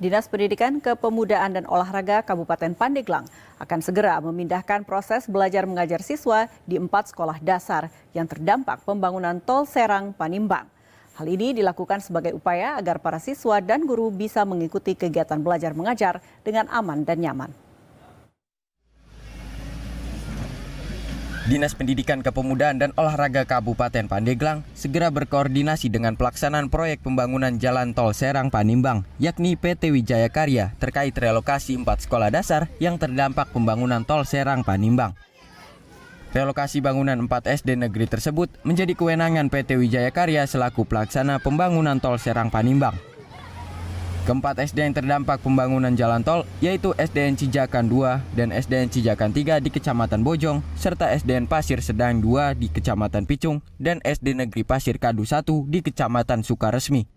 Dinas Pendidikan Kepemudaan dan Olahraga Kabupaten Pandeglang akan segera memindahkan proses belajar mengajar siswa di empat sekolah dasar yang terdampak pembangunan tol Serang Panimbang. Hal ini dilakukan sebagai upaya agar para siswa dan guru bisa mengikuti kegiatan belajar mengajar dengan aman dan nyaman. Dinas Pendidikan Kepemudaan dan Olahraga Kabupaten Pandeglang segera berkoordinasi dengan pelaksanaan proyek pembangunan Jalan Tol Serang Panimbang, yakni PT Wijaya Karya terkait relokasi empat sekolah dasar yang terdampak pembangunan Tol Serang Panimbang. Relokasi bangunan 4 SD negeri tersebut menjadi kewenangan PT Wijaya Karya selaku pelaksana pembangunan Tol Serang Panimbang. Keempat SD yang terdampak pembangunan jalan tol yaitu SDN Cijakan 2 dan SDN Cijakan 3 di Kecamatan Bojong, serta SDN Pasir Sedang 2 di Kecamatan Picung dan SD Negeri Pasir Kadu 1 di Kecamatan Sukaresmi.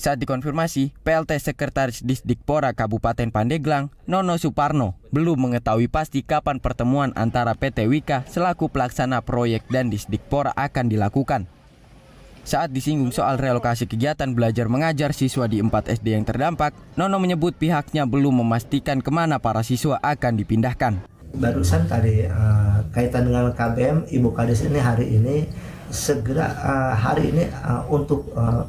Saat dikonfirmasi, PLT Sekretaris Disdikpora Kabupaten Pandeglang, Nono Suparno, belum mengetahui pasti kapan pertemuan antara PT Wika selaku pelaksana proyek dan Disdikpora akan dilakukan. Saat disinggung soal relokasi kegiatan belajar mengajar siswa di 4 SD yang terdampak, Nono menyebut pihaknya belum memastikan kemana para siswa akan dipindahkan. Barusan tadi uh, kaitan dengan KBM, Ibu Kades ini hari ini segera uh, hari ini uh, untuk uh,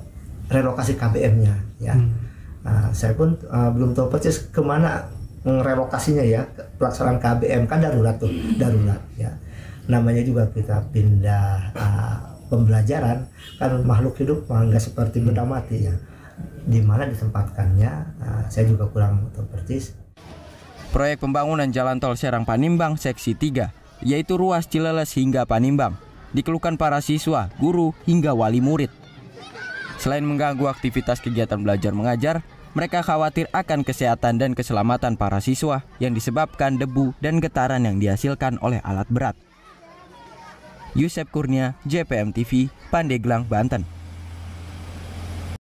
relokasi KBM-nya ya. Hmm. Uh, saya pun uh, belum tahu persis kemana relokasinya ya pelaksanaan KBM kan darurat tuh darurat ya namanya juga kita pindah uh, pembelajaran kan makhluk hidup nggak seperti benda mati ya di mana ditempatkannya? Nah, saya juga kurang tahu persis proyek pembangunan jalan tol Serang Panimbang seksi 3 yaitu ruas Cileles hingga Panimbang dikeluhkan para siswa, guru hingga wali murid. Selain mengganggu aktivitas kegiatan belajar mengajar, mereka khawatir akan kesehatan dan keselamatan para siswa yang disebabkan debu dan getaran yang dihasilkan oleh alat berat. Yusef Kurnia, JPM TV, Pandeglang, Banten.